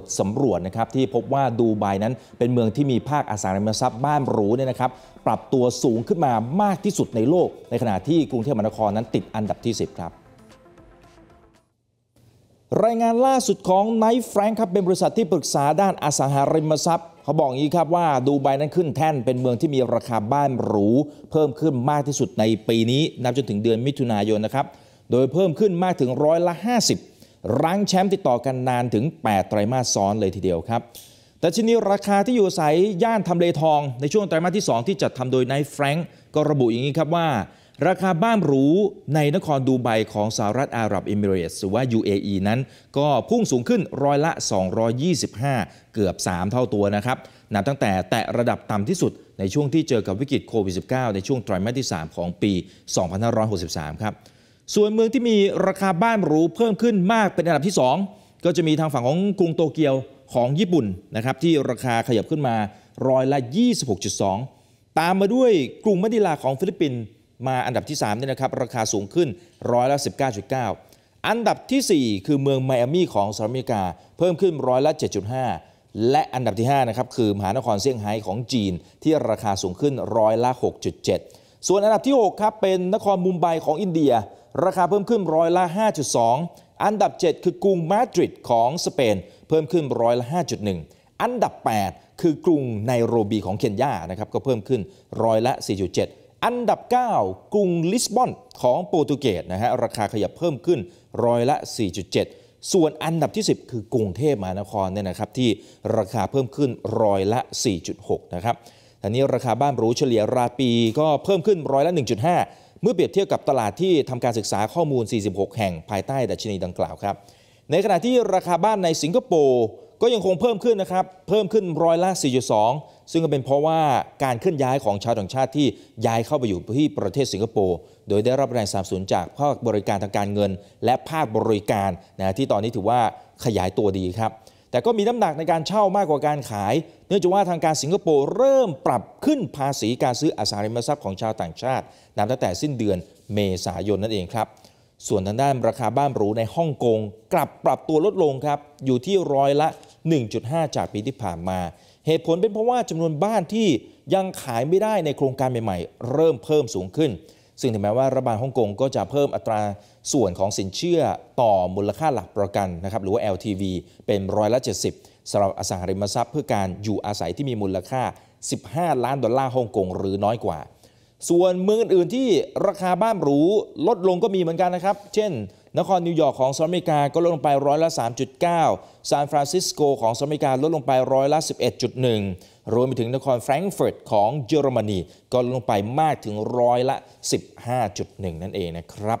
ฏสำรวจนะครับที่พบว่าดูไบนั้นเป็นเมืองที่มีภาคอสังหาริมทรัพย์บ้านหรูเนี่ยนะครับปรับตัวสูงขึ้นมามากที่สุดในโลก ในขณะที่กรุงเทพมหานครนั้น ติดอันดับที่ 10 ครับ รายงานล่าสุดของไนท์แฟรงค์ครับเป็นบริษัทที่ปรึกษาด้านอสังหาริมทรัพย์ เขาบอกงี้ครับว่าดูไบนั้นขึ้นแท่นเป็นเมืองที่มีราคาบ้านหรู เพิ่มขึ้นมากที่สุดในปีนี้นับจนถึงเดือนมิถุนายนนะครับโดยเพิ่มขึ้นมากถึงร้อยละ50รั้งแชมป์ติดต่อกันนานถึง 8 ไตรมาสซ้อนเลยทีเดียวครับแต่ชนี้ราคาที่อยู่อาศัยย่านทำเลทอง ในช่วงไตรมาสที่ 2 ที่จัดทำโดยนายแฟรงก์ก็ระบุอย่างนี้ครับว่า ราคาบ้านหรูในนครดูไบของสหรัฐอาหรับเอมิเรตส์หรือว่า UAE นั้น ก็พุ่งสูงขึ้นร้อยละ 225 เกือบ 3 เท่าตัวนะครับนับตั้งแต่แตะระดับต่ำที่สุดในช่วงที่เจอกับวิกฤตโควิด -19 ในช่วงไตรมาสที่ 3 ของปี2563ครับส่วนเมืองที่มีราคาบ้านหรูเพิ่มขึ้นมากเป็นอันดับที่ 2 ก็จะมีทางฝั่งของกรุงโตเกียวของญี่ปุ่นนะครับที่ราคาขยับขึ้นมาร้อยละ 26.2 ตามมาด้วยกรุงมะนิลาของฟิลิปปินส์มาอันดับที่3เนี่ยนะครับราคาสูงขึ้นร้อยละ 19.9 อันดับที่ 4 คือเมืองไมอามี่ของสหรัฐอเมริกาเพิ่มขึ้นร้อยละ 7.5 และอันดับที่5นะครับคือมหานครเซี่ยงไฮ้ของจีน ที่ราคาสูงขึ้นร้อยละ 6.7ส่วนอันดับที่6ครับเป็นนครมุมไบของอินเดีย ราคาเพิ่มขึ้นร้อยละ 5.2 อันดับ 7 คือกรุงมาดริดของสเปน เพิ่มขึ้นร้อยละ 5.1 อันดับ 8 คือกรุงไนโรบีของเคนยานะครับก็เพิ่มขึ้นร้อยละ 4.7 อันดับ 9 กรุงลิสบอนของโปรตุเกสนะฮะราคาขยับเพิ่มขึ้นร้อยละ 4.7 ส่วนอันดับที่ 10 คือกรุงเทพมหานครเนี่ยนะครับที่ราคาเพิ่มขึ้นร้อยละ 4.6 นะครับทันนี้ราคาบ้านหรูเฉลี่ยรายปี ก็เพิ่มขึ้นร้อยละ 1.5 เมื่อเปรียบเทียบกับตลาดที่ทำการศึกษาข้อมูล 46 แห่งภายใต้ดัชนีดังกล่าวครับในขณะที่ราคาบ้านในสิงคโปร์ก็ยังคงเพิ่มขึ้นนะครับ เพิ่มขึ้นร้อยละ 4.2 ซึ่งก็เป็นเพราะว่าการเคลื่อนย้ายของชาวต่างชาติที่ย้ายเข้าไปอยู่ที่ประเทศสิงคโปร์โดยได้รับแรงสนับสนุนจากภาคบริการทางการเงินและภาคบริการนะที่ตอนนี้ถือว่าขยายตัวดีครับแต่ก็มีน้ำหนักในการเช่ามากกว่าการขาย เนื่องจากว่าทางการสิงคโปร์เริ่มปรับขึ้นภาษีการซื้ออสังหาริมทรัพย์ของชาวต่างชาตินับตั้งแต่สิ้นเดือนเมษายนนั่นเองครับ ส่วนทางด้านราคาบ้านหรูในฮ่องกงกลับปรับตัวลดลงครับอยู่ที่ร้อยละ 1.5 จากปีที่ผ่านมา เหตุผลเป็นเพราะว่าจำนวนบ้านที่ยังขายไม่ได้ในโครงการใหม่ๆ เริ่มเพิ่มสูงขึ้นซึ่งถึงแม้ว่ารัฐบาลฮ่องกงก็จะเพิ่มอัตราส่วนของสินเชื่อต่อมูลค่าหลักประกันนะครับ หรือว่า LTV เป็นร้อยละ70สำหรับอสังหาริมทรัพย์เพื่อการอยู่อาศัยที่มีมูลค่า 15 ล้านดอลลาร์ฮ่องกงหรือน้อยกว่าส่วนเมืองอื่นที่ราคาบ้านหรูลดลงก็มีเหมือนกันนะครับ เช่น นครนิวยอร์กของสหรัฐอเมริกา ก็ลดลงไปร้อยละ 3.9ซานฟรานซิสโกของสหรัฐอเมริกา ลดลงไปร้อยละ 11.1 รวมไปถึงนครแฟรงก์เฟิร์ตของเยอรมนีก็ลดลงไปมากถึงร้อยละ 15.1 นั่นเองนะครับ